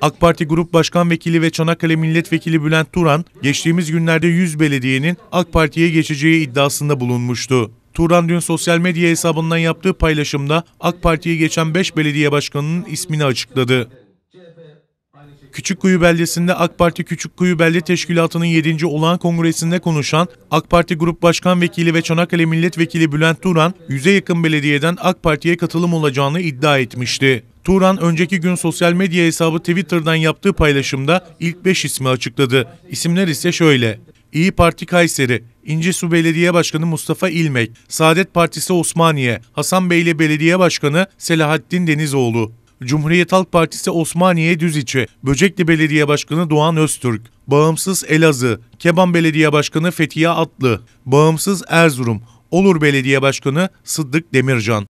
AK Parti Grup Başkan Vekili ve Çanakkale Milletvekili Bülent Turan, geçtiğimiz günlerde 100 belediyenin AK Parti'ye geçeceği iddiasında bulunmuştu. Turan dün sosyal medya hesabından yaptığı paylaşımda AK Parti'ye geçen 5 belediye başkanının ismini açıkladı. Küçükkuyu beldesinde AK Parti Küçükkuyu Belde Teşkilatı'nın 7. olağan kongresinde konuşan AK Parti Grup Başkan Vekili ve Çanakkale Milletvekili Bülent Turan, yüze yakın belediyeden AK Parti'ye katılım olacağını iddia etmişti. Turan önceki gün sosyal medya hesabı Twitter'dan yaptığı paylaşımda ilk 5 ismi açıkladı. İsimler ise şöyle. İyi Parti Kayseri, İncesu Belediye Başkanı Mustafa İlmek, Saadet Partisi Osmaniye, Hasan Beyli Belediye Başkanı Selahattin Denizoğlu, Cumhuriyet Halk Partisi Osmaniye Düziçi, Böcekli Belediye Başkanı Doğan Öztürk, Bağımsız Elazığ, Keban Belediye Başkanı Fethiye Atlı, Bağımsız Erzurum, Olur Belediye Başkanı Sıddık Demircan.